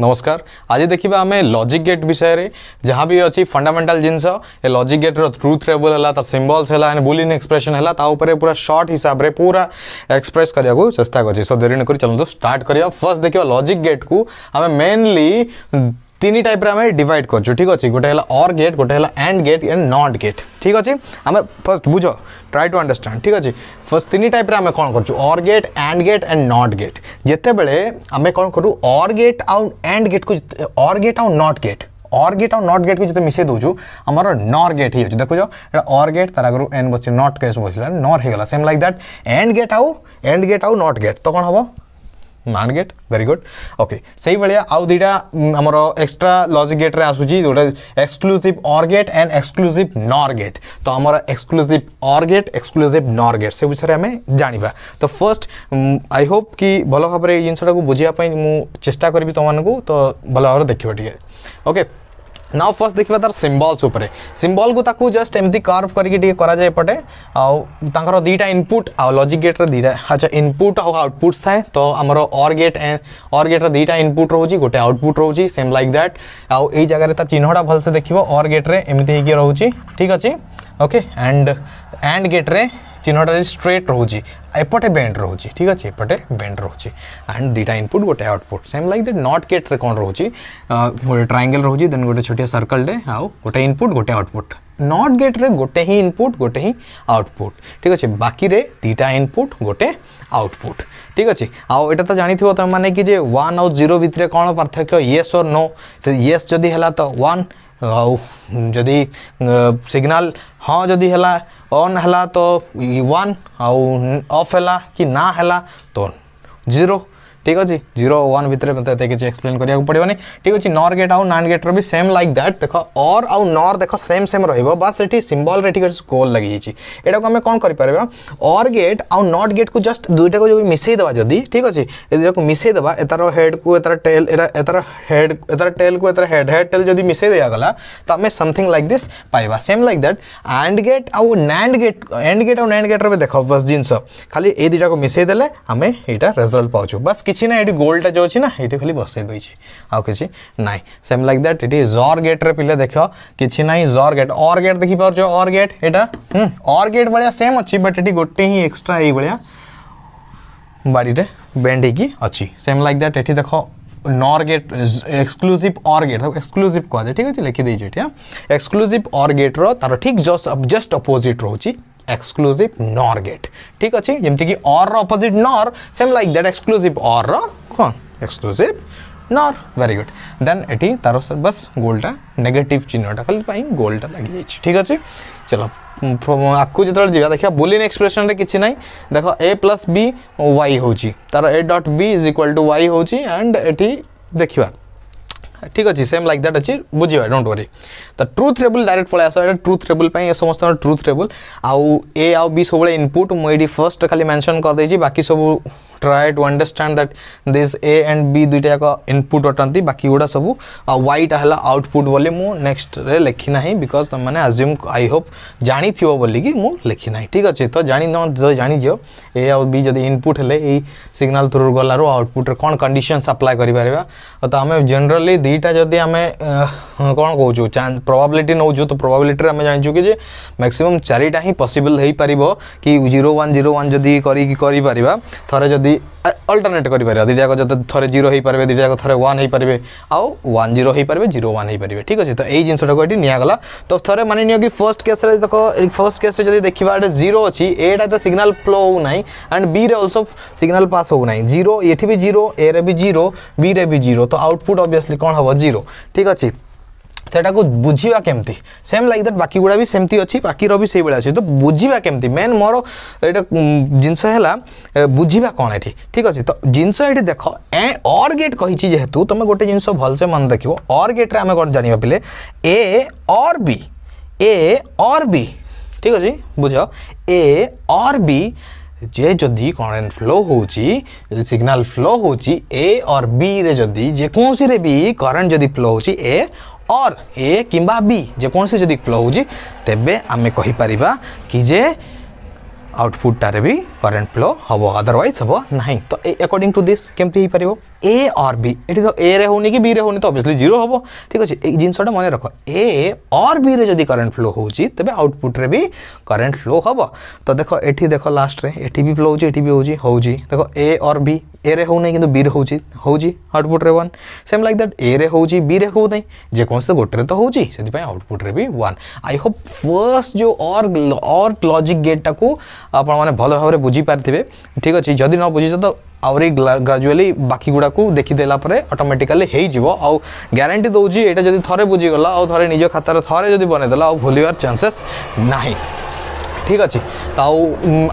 नमस्कार आज देखा आम लॉजिक गेट विषय में जहाँ भी अच्छी फंडामेंटल जिनस a logic gate truth table है सिम्बल्स है एंड बुलीन एक्सप्रेसन है पूरा सर्ट हिसाब से पूरा एक्सप्रेस करा चेस्टा करो देरी न चलो स्टार्ट कर फर्स्ट देखिए लॉजिक गेट को आम मेनली तीन टाइप डिवाइड कर गोटे अर गेट गोटे and gate and not gate ठीक अच्छे आम फर्स्ट बुझ ट्राए टू अंडरस्टाण ठीक अच्छे फर्स्ट तीन टाइप आम कौन कर gate and gate and not gate जिते बेले आम कौन करूँ अर गेट आउ एंड गेट को अर् गेट आउ नट गेट अर गेट आउ नट गेट को जितने मिसई दूचु आमर नर गेट हो देखु अर् गेट तार आगे एंड बस नट गेट बस नर होगा same like that and gate आउ एंड गेट आउ नट गेट तो कौन हम nand gate very good okay से भाया आउ दुटा आमर एक्सट्रा लजिक गेट्रे आसा exclusive or gate and exclusive nor gate तो आम exclusive or gate exclusive nor gate से विषय आम जाना तो फर्स्ट आई होप कि भल भाव जिनसटा को बुझाप चेस्टा करी तुमको तो भल भाव देखिए ओके नाउ फर्स्ट देखा तार सिम्बल्स उपर सिम्बल को ताकू जस्ट एमती कर्व करके कराए एपटे आर दुईटा इनपुट आ लॉजिक गेट दुईटा अच्छा इनपुट आउ आउटपुट थाए तो आमर अर गेट एंड अर गेट्र दुईटा इनपुट रोचे गोटे आउटपुट रोचे सेम लाइक दैट आउ यही जगार तार चिन्हटा भलसे देख अर गेट्रे एमती होगी रोचे ठीक अच्छे ओके एंड एंड गेट्रे চিহ্নটা স্ট্রেট রয়েছে এপটে বেন্ড রয়েছে ঠিক আছে এপটে বেন্ড রয়েছে আন্ড দুইটা ইনপুট গোটে output same like that not গেট্রে কোণ রয়েছে গোটে ট্রাঙ্গেল রয়েছে দেন গোটে ছোটিয়া সর্কলটে আউ গোটে ইনপুট গোটে আউটপুট নট গেট্রে গোটে হি ইনপুট গোটে হি আউটপুট ঠিক আছে বাকিরে দুইটা ইনপুট গোটে আউটপুট ঠিক আছে আও এটা তো জানিথিব তুমি মানে কি যে ওয়ান আউ জিরো ভিতরে কোণ পার্থক্য ইয়েস ওর নো সে ইয়েস যদি হেলা তো ওয়ান आदि सिग्नाल हाँ जदि है अन् तो वन आउ ऑफ है कि ना है तो जीरो ठीक अच्छे जीरो वन भितर मतलब किसी एक्सप्लेन करा पड़ो ठीक अच्छे नर गेट आउ नान गेट्र भी सेम लाइक दैट देख अर आउ नर देख सेम सेम रही सिम्बल ठीक अच्छे गोल लगी यहाँ को आम कौन कर अर गेट आउ नट गेट को जस्ट दुईटा को जो जदि ठीक अच्छे को मिसईदेवा एतार हेड को टेल एतार हेड एतार टेल को एतार हेड हेड टेल जब मिसई तो आम समथिंग लाइक दिस पाइबा same like that and gate आउ नैंड गेट एंड गेट आउ नैंड गेट्र भी देख बस जिनस खाली ये दुटा को मिसईदे आम यहाँ रेजल्ट पाऊ बस किसी କିଛି ନା ଏଠି ଗୋଲ୍ଟା ଯେଉଁ ଅଛି ନା ଏଠି ଖାଲି ବସାଇ ଦେଇଛି ଆଉ କିଛି ନାହିଁ ସେମ୍ ଲାଇକ୍ ଦ୍ୟାଟ୍ ଏଠି ଜର୍ ଗେଟ୍ରେ ପିଲା ଦେଖ କିଛି ନାହିଁ ଜର୍ ଗେଟ୍ ଅର୍ ଗେଟ୍ ଦେଖିପାରୁଛ ଅର୍ ଗେଟ୍ ଏଇଟା ଅର୍ ଗେଟ୍ ଭଳିଆ ସେମ୍ ଅଛି ବଟ୍ ଏଠି ଗୋଟେ ହିଁ ଏକ୍ସଟ୍ରା ଏଇଭଳିଆ ବାଡ଼ିରେ ବେଣ୍ଡ ହେଇକି ଅଛି ସେମ୍ ଲାଇକ୍ ଦ୍ୟାଟ୍ ଏଠି ଦେଖ nor gate exclusive or gate তাকে এক্সক্লুসিভ কুয়া ঠিক আছে লিখি দিয়েছি এটা এক্সক্লুসিভ অর গেট্র তার ঠিক জস্ট জস্ট অপোজিট রয়েছে এক্সক্লুসিভ নর গেট ঠিক আছে যেমিতিকি or opposite nor same like that exclusive or କ'ଣ এক্সক্লুসিভ নর ভেরি গুড দেন এটি তার বাস গোলটা নেগেটিভ চিহ্নটা খালি পাই গোলটা লাগি যাইছি ঠিক আছে চলো আকু যেতবে যা দেখা বুলিন এক্সপ্রেসনরে কিছু নাই দেখ এ প্লস বি ওয়াই হচ্ছে তার A dot B is equal to Y হচ্ছে অ্যান্ড এটি দেখা ঠিক আছে সেম লাইক দ্যাট আছে বুঝিবা ডোন্ট ওরি তো ট্রুথ টেবুল ডাইরেক্ট পলাই আস এটা ট্রুথ টেবুল পাই এ সমস্ত ট্রুথ টেবুল আউ এ আউ বি সবুলে ইনপুট মু এটি ফার্স্ট খালি মেনশন করে দেইছি বাকি সবু try to understand that this A and B दुईटा जाक इनपुट अटंती बाकी गुड़ा सब व्वट है आउटपुट बोली मुझे नेक्स्ट लिखिना ही बिकज तुम मैंने आज्यूम आई होप जाणी थी बोलिकी मुझे लिखिना ठीक अच्छे तो जान जाणी ए आउ बी जब इनपुट है सिग्नाल थ्रु गलू आउटपुट कौन कंडीशन सप्लाय कर तो आम जेनराली दुटा जदि आम कौन कौ चान्स नौ तो प्रोबिलिटी आम जानचु कि मैक्सीम चार ही पसबल हो पार कि जीरो वन जीरो वन जदि कर थे जदि ଯଦି ଅଲ୍ଟରନେଟ୍ କରିପାରିବା ଦୁଇଟାଯାକ ଯଦି ଥରେ ଜିରୋ ହୋଇପାରିବେ ଦୁଇଟାଯାକ ଥରେ ୱାନ୍ ହୋଇପାରିବେ ଆଉ ୱାନ୍ ଜିରୋ ହୋଇପାରିବେ ଜିରୋ ୱାନ୍ ହୋଇପାରିବେ ଠିକ୍ ଅଛି ତ ଏଇ ଜିନିଷଟାକୁ ଏଠି ନିଆଗଲା ତ ଥରେ ମାନେ ନିଅ କି ଫର୍ଷ୍ଟ କେସ୍ରେ ଦେଖ ଫର୍ଷ୍ଟ କେସ୍ରେ ଯଦି ଦେଖିବା ଏଇଟା ଜିରୋ ଅଛି ଏଟା ତ ସିଗ୍ନାଲ୍ ଫ୍ଲୋ ହେଉନାହିଁ ଆଣ୍ଡ ବିରେ ଅଲସୋ ସିଗ୍ନାଲ୍ ପାସ୍ ହେଉନାହିଁ ଜିରୋ ଏଠି ବି ଜିରୋ ଏରେ ବି ଜିରୋ ବିରେ ବି ଜିରୋ ତ ଆଉଟପୁଟ୍ ଅବଭିୟସ୍ଲି କ'ଣ ହେବ ଜିରୋ ଠିକ୍ ଅଛି सेटा को बुझा केमती सेम लाइक दैट बाकी गुड़ा भी सेमती अच्छी बाकी भी सही अच्छी तो बुझा केमती मेन मोर एट जिनस बुझा कौन ये ठीक अच्छे तो जिनस ये देख ए अर गेट कही जेहेतु तुम गोटे जिनस भलसे मन रख अर गेट्रे आम कौन जानवा पीले ए अर बी ए अर बी ठीक अच्छे बुझ ए अर बी जे जदि करेन्ट फ्लो हो सिग्नाल फ्लो हो और बी रे जदि जेकोसी भी करेन्ट जदि फ्लो हो ए और ए किंबा बी जेकोसी जदि फ्लो हो तेब आम कहीपर कि आउटपुटटारे भी करेन्ट फ्लो हम अदरवैज हम ना तो एकॉर्डिंग टू दिस केमती हो पार ए और बी एटी तो ए रे होनी कि बी रे तो अबियसली जीरो हम ठीक अच्छे एक जिनसटा मन रख ए और बी रे जदि करेन्ट फ्लो हो तबे आउटपुट रे भी करेन्ट फ्लो हम तो देख ये देख लास्ट में ये फ्लो हो देख ए और बी ए रे होना कि बी रे होची होची आउटपुट रे 1 सेम लाइक दैट ए रे होची बी रे हो नहीं गोटे तो होची सेति आउटपुट रे भी वन आई होप फर्स्ट जो और और लॉजिक गेट टाक आपने भल भाव बुझी पारथिबे ठीक अच्छे जदि न बुझिस तो आवरी ग्राजुअली बाकी गुड़ा को देखी देला परे ऑटोमेटिकली हेई जीवो आउ गारंटी दउजी एटा जदि थरे बुझी गला आउ थरे निज खातार थरे जदि बने देला आउ भुलिवार चांसेस नाही ঠিক ଅଛି ତ ଆଉ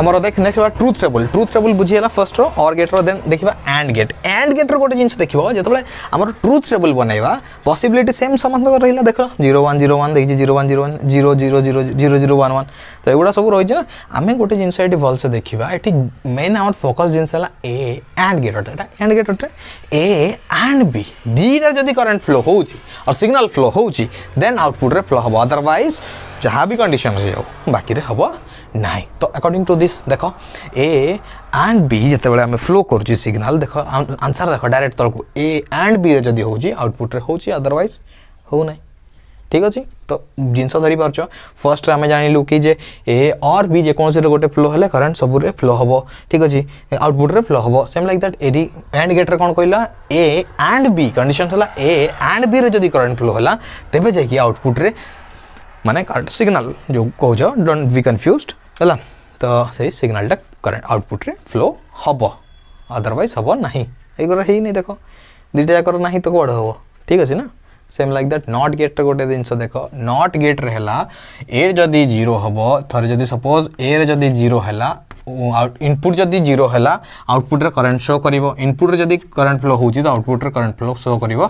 ଆମର ଦେଖ ନେକ୍ସଟ ହେବା ଟ୍ରୁଥ୍ ଟେବୁଲ୍ ଟ୍ରୁଥ୍ ଟେବୁଲ୍ ବୁଝିଗଲା ଫର୍ଷ୍ଟର ଅର୍ ଗେଟ୍ର ଦେନ୍ ଦେଖିବା ଆଣ୍ଡ ଗେଟ୍ ଆଣ୍ଡ ଗେଟ୍ର ଗୋଟେ ଜିନିଷ ଦେଖିବ ଯେତେବେଳେ ଆମର ଟ୍ରୁଥ୍ ଟେବୁଲ୍ ବନାଇବା ପସିବିଲିଟି ସେମ୍ ସମସ୍ତଙ୍କର ରହିଲା ଦେଖ ଜିରୋ ୱାନ୍ ଜିରୋ ୱାନ୍ ଦେଖିଛି zero one zero one zero zero zero zero zero one one ତ ଏଗୁଡ଼ା ସବୁ ରହିଛି ନା ଆମେ ଗୋଟେ ଜିନିଷ ଏଠି ଭଲସେ ଦେଖିବା ଏଠି ମେନ୍ ଆମର ଫୋକସ୍ ଜିନିଷ ହେଲା ଏ ଆଣ୍ଡ ଗେଟ୍ଟା ଏଇଟା ଆଣ୍ଡ ଗେଟ୍ଟା ଏ ଆଣ୍ଡ ବି ଦୁଇଟା ଯଦି କରେଣ୍ଟ ଫ୍ଲୋ ହେଉଛି ଆଉ ସିଗ୍ନାଲ୍ ଫ୍ଲୋ ହେଉଛି ଦେନ୍ ଆଉଟପୁଟ୍ରେ ଫ୍ଲୋ ହେବ ଅଦରୱାଇଜ୍ जहाँ भी कंडीशन हो बाकी हम ना तो अकॉर्डिंग टू दिस देख ए एंड बी जिते आम फ्लो करुच्छे सिग्नाल देख आंसर देख डायरेक्ट तौक ए एंड बी जदि हो आउटपुट हो हो ना ठीक अच्छे तो जिनस धरी पार फर्स्ट आम जान लु कि ए और बी जेकोसी गोटे फ्लो हेले करेन्ट सबुरे फ्लो हम ठीक अच्छे आउटपुट्रे फ्लो हम सेम लाइक दैट एडी एंड गेट्रे कौन कहला ए एंड बी कंडीशन है ए एंड बी रे जदि करेन्ट फ्लो है तेज आउटपुट आउटपुट्रे माने करंट सिग्नल जो कौज डोंट बी कनफ्यूज है तो से सिग्नलटा करेन्ट आउटपुट्रे फ्लो हम अदरवैज हम ना এইগুলো হই নাই দেখ দুইটা যাকর না তো বড় হব ঠিক আছে না সেম লাইক দ্যাট নট গেট্রে গোটে জিনিস দেখ নট গেট্রে হল এর যদি জিরো হব থরে যদি সপোজ এর যদি জিরো হল ইনপুট যদি জিরো হলা আউটপুটরে করেন্ট শো করব ইনপুটরে যদি করেন্ট ফ্লো হচ্ছে তো আউটপুটরে করেন্ট ফ্লো শো করব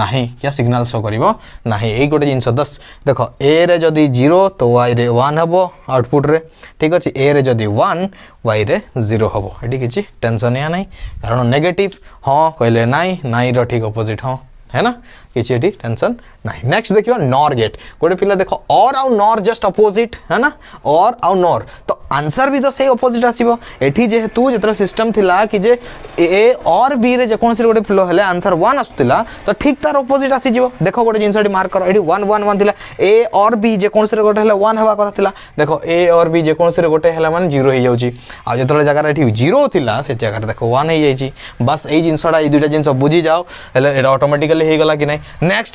না ইয়া সিগনাল শো করব না এই গোটে জিনিস দশ দেখ এ রে যদি জিরো তো ওয়াই রে ওয়ান হব আউটপুটরে ঠিক আছে এ রে যদি ওয়ান ওয়াই রে জিরো হব এটি কিছু টেনশন ইয়া নাই কারণ নেগেটিভ হ্যাঁ কহিলেন নাই নাইর ঠিক অপোজিট হ্যাঁ है ना किसी एटी टेंशन नहीं नेक्स्ट देखियो नॉर गेट गोटे पिला देख और आउ नॉर जस्ट अपोजिट है ना और आउ नॉर तो आंसर भी तो से अपोजिट आसो एटी जेहेतु जितना सिस्टम थिला कि जे ए और बी रे जे कोनसी गोटे फ्लो हेले आंसर 1 आसुतिला तो ठीक तार अपोजिट आसी जीव देखो गोटे जिंस एटी मार्क करो एटी 1 1 1 थिला ए और बी जे कोनसी रे गोटे हेले 1 हवा कथा थिला देखो ए और बी जे कोनसी रे गोटे हेले माने 0 हे जाउची आ जेतले जगह एटी 0 थिला से जगह देखो 1 हे जाईची बस ए जिंसडा ए दुटा जिंस बुझी जाओ हेले एटा ऑटोमेटिकली দেলে হয়েগলা কি না নেক্সট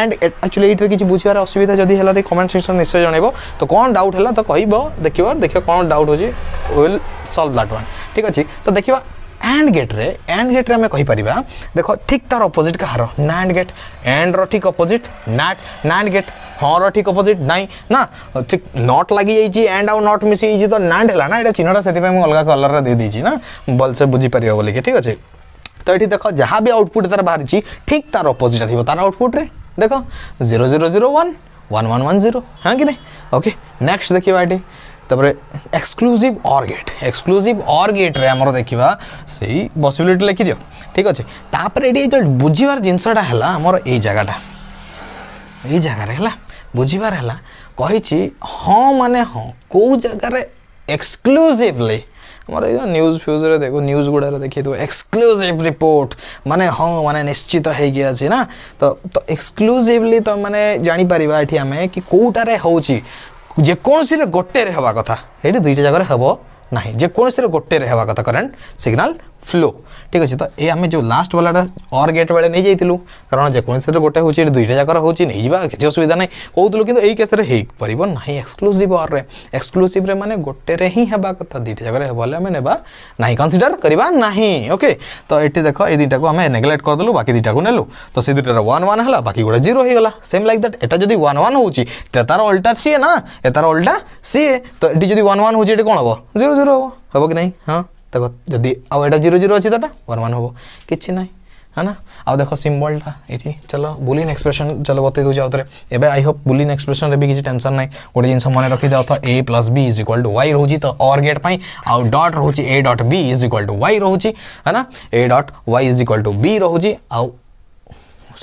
এন্ড একচুয়ালি এইটার কিছু বুঝবার অসুবিধা যদি হল কমেন্ট সেকশন নিশ্চয় জনাইব তো কোণ ডাউট হল তো কহব দেখব দেখ কোণ ডাউট হচ্ছে উইল সলভ দ্যাট ওয়ান ঠিক আছে তো দেখবা एंड ଗେଟ୍ରେ एंड गेट्रे आम कहीपर देख ठीक तार अपोजिट कहार नाइंड गेट एंड रिक अपोजिट नाट नाइंड गेट हाँ रिक अपोजिट नाई ना ठीक नट लगी जाइए एंड आउ नट मिसी तो नाट है ना ये चिन्हटा से अलग कलर दे ନା ଭଲସେ ବୁଝିପାରିବ ବୋଲିକି ଠିକ୍ ଅଛି तो ये देख जहाँ भी आउटपुट तरह बाहरी ठीक तार अपोजिट थी तार आउटपुट्रे देख zero zero zero one one one one zero हाँ कि नहीं ओके नेक्स्ट देखा ये तपर exclusive or gate exclusive or गेटे आम देखा से पसबिलिटी लिखिद ठीक अच्छे तापर ये बुझार जिनसटा है ये जगटा ये जगार है बुझार है कही हाँ मान हाँ कौ जगार एक्सक्लूसीवली ଆମର ଏଇ ନ୍ୟୁଜ୍ ଫ୍ୟୁଜ୍ରେ ଦେଖୁ ନ୍ୟୁଜ୍ ଗୁଡ଼ାରେ ଦେଖିଥିବ ଏକ୍ସକ୍ଲୁସିଭ୍ ରିପୋର୍ଟ ମାନେ ହଁ ମାନେ ନିଶ୍ଚିତ ହେଇକି ଅଛି ନା ତ ତ ଏକ୍ସକ୍ଲୁସିଭ୍ଲି ତ ମାନେ ଜାଣିପାରିବା ଏଠି ଆମେ କି କେଉଁଟାରେ ହେଉଛି ଯେକୌଣସିରେ ଗୋଟେରେ ହେବା କଥା ଏଇଠି ଦୁଇଟା ଜାଗାରେ ହେବ ନାହିଁ ଯେକୌଣସିରେ ଗୋଟେରେ ହେବା କଥା କରେଣ୍ଟ ସିଗ୍ନାଲ ফ্লো ঠিক আছে তো এ আমি যে লাস্ট বেলাটা অর গেট বেড়ে নিয়ে যাইলু কারণ যেকোনসি গোটে হচ্ছে দুইটা জায়গার হচ্ছে নিয়ে যা কিছু অসুবিধা নাই কৌলু কিন্তু এই কেসরে হয়েপার না এক্সক্লুসিভ অর্রে এক্সক্লুসিভ্রে মানে গোটেরে হি হওয়া কথা দুইটা জায়গায় হলে আমি নেবা না কনসিডর করা না ওকে তো এটি দেখ এই দুইটা আমি নেগলেক্ট করেদেলু বাকি দুইটা নেলু তো সেই দুইটার ওয়ান ওয়ান হল বাকি গোটা জিরো হয়ে গলা সেম লাইক দ্যাট এটা যদি ওয়ান ওয়ান হচ্ছে এটা তার অল্টা সিয়ে না এ তার অল্টা সিয়ে তো এটি যদি ওয়ান ওয়ান হচ্ছে এটি কম হব জিরো জিরো হব হব কি না হ্যাঁ देख जदि ଆଉ ଏଇଟା जीरो ଜିରୋ ଅଛି ତ वन ୱାନ୍ ୱାନ୍ ହେବ है ना आउ देख सिम्बलटा ये चलो बुलीन एक्सप्रेसन चलो बतई दूसरे थे एवं आई होप बुलीन एक्सप्रेसन भी किसी टेनसन ना गोटे जिन मन रखी जाओ A plus B is equal to Y रोच तो अर गेट पर आउ डट रोच A dot B is equal to Y रोच है ना A dot Y is equal to B रोच आउ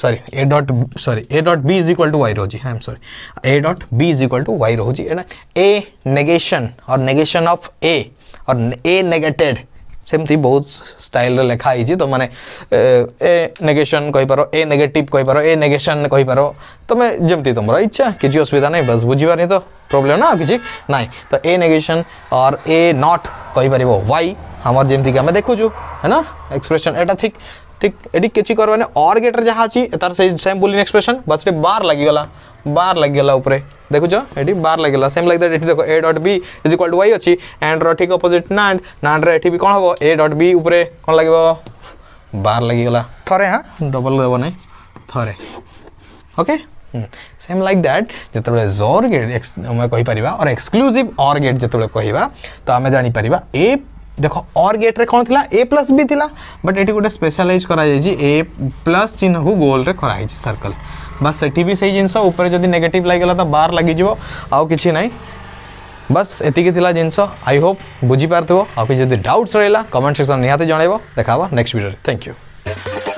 sorry A dot sorry A dot B is equal to Y रोच I am sorry A dot B is equal to Y रोच A negation or negation of A or A negated ସେମିତି ବହୁତ ଷ୍ଟାଇଲ୍ରେ ଲେଖା ହେଇଛି ତୁମମାନେ ଏ ନେଗେସନ୍ କହିପାର A negative କହିପାର ଏ ନେଗେସନ୍ କହିପାର ତୁମେ ଯେମିତି ତୁମର ଇଚ୍ଛା କିଛି ଅସୁବିଧା ନାହିଁ ବାସ୍ ବୁଝିବାନି ତ ପ୍ରୋବ୍ଲେମ୍ ନା ଆଉ କିଛି ନାହିଁ ତ A negation or A not କହିପାରିବ ୱାଇ ଆମର ଯେମିତିକି ଆମେ ଦେଖୁଛୁ ହେ ନା ଏକ୍ସପ୍ରେସନ୍ ଏଇଟା ଠିକ୍ ঠিক ଏଠି କିଛି କରିବାନି ଅର୍ ଗେଟ୍ରେ ଯାହା ଅଛି ତାର ସେଇ ସେମ୍ ବୁଲିଂ ଏକ୍ସପ୍ରେସନ୍ ବାସ୍ ଏଠି ବାର୍ ଲାଗିଗଲା ବାର୍ ଲାଗିଗଲା ଉପରେ ଦେଖୁଛ ଏଠି ବାର୍ ଲାଗିଗଲା ସେମ୍ ଲାଗି ଏଠି ଦେଖ A dot B is equal to Y ଅଛି ଆଣ୍ଡ୍ର ଠିକ୍ ଅପୋଜିଟ୍ ନାଣ୍ଡ ନାଣ୍ଡରେ ଏଠି ବି କ'ଣ ହେବ ଏ ଡଟ୍ ବି ଉପରେ କ'ଣ ଲାଗିବ ବାର୍ ଲାଗିଗଲା ଥରେ ହଁ ଡବଲ୍ ହେବ ନାହିଁ ଥରେ ଓକେ सेम लाइक दैट जिते जोर गेट आम कहींपर और एक्सक्लूसिव और गेट जिते कह तो आम जापर ए দেখ অর গেট্রে কোণ লা এ প্লস বি লা বট এটি গোটে স্পেশালাইজ করা যাই এ প্লস চিহ্নকু গোল্রে করা হয়েছে সার্কল বাস সেটি বি সেই জিনিস উপরে যদি নেগেটিভ লাগিলা তো বার লাগিযোগ আউ কিছু নাই বাস এতিকি লা জিনিস আই হোপ বুঝিপার আউ যদি ডাউটস রহলা কমেন্ট সেকশন নিহতি জনাইব দেখা হব নেক্সট ভিডিওরে থ্যাংক ইউ